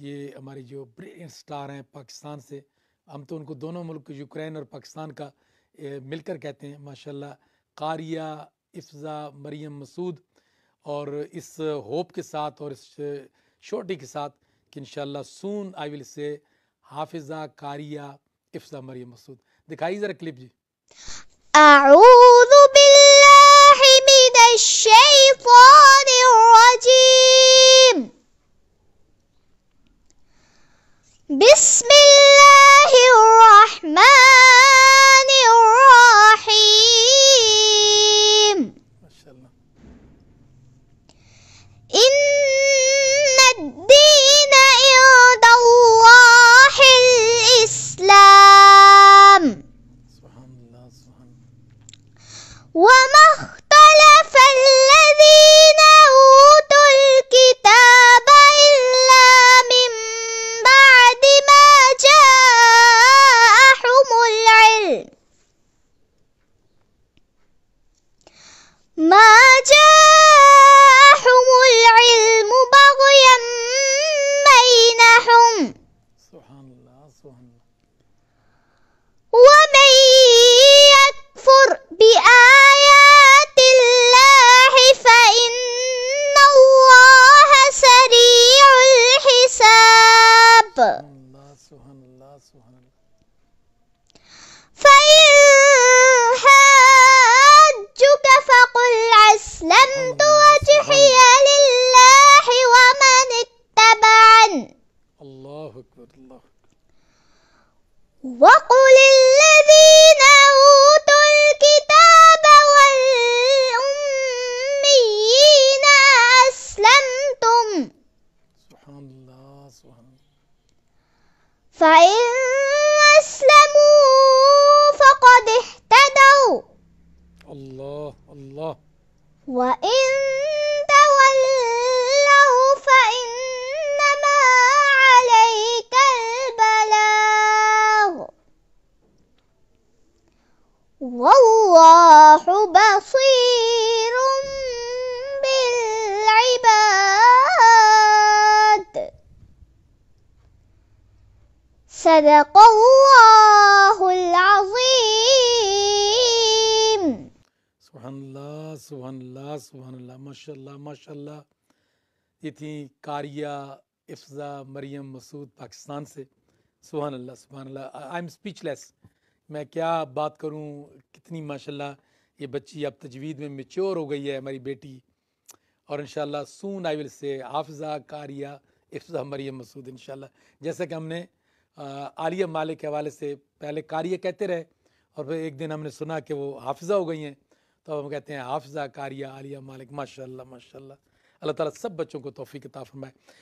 یہ ہماری جو بری سٹار ہیں پاکستان سے ہم تو ان کو دونوں ملک یوکرین اور پاکستان کا مل کر کہتے ہیں ماشاءاللہ قاریہ افضا افزا مریم مسعود اور اس ہوپ کے ساتھ اور اس شوٹی کے ساتھ کہ انشاءاللہ سون آئی ول سے حافظہ قاریہ افزا مریم مسود دکھائیے ذرا کلپ جی Bismillah. ما جاءهم العلم بغيا بينهم سبحان الله سبحان الله ومن يكفر بآيات الله فإن الله سريع الحساب الله سبحان الله سبحان الله أكبر الله وقل الذين أوتوا الكتاب والأميين أسلمتم سبحان الله سبحان الله فإن أسلموا فقد اهتدوا الله الله وإن والله بصير بالعباد صدق الله العظيم سبحان الله سبحان الله سبحان الله ما شاء الله ما شاء الله ये थी افزا इफ्जा مسعود मसूद पाकिस्तान سبحان सुबहान سبحان सुबहान अल्लाह आई میں کیا بات کروں کتنی ماشاءاللہ یہ بچی اب تجوید میں میچور ہو گئی ہے ہماری بیٹی اور انشاءاللہ سون آئی ول سے حافظہ کاریہ ہماری مریم مسعود انشاءاللہ جیسا کہ ہم نے عالیہ مالک کے حوالے سے پہلے کاریہ کہتے رہے اور پھر ایک دن ہم نے سنا کہ وہ حافظہ ہو گئی ہیں تو ہم کہتے ہیں حافظہ کاریہ عالیہ مالک ماشاءاللہ ماشاءاللہ اللہ تعالیٰ سب بچوں کو توفیق عطا ہمائے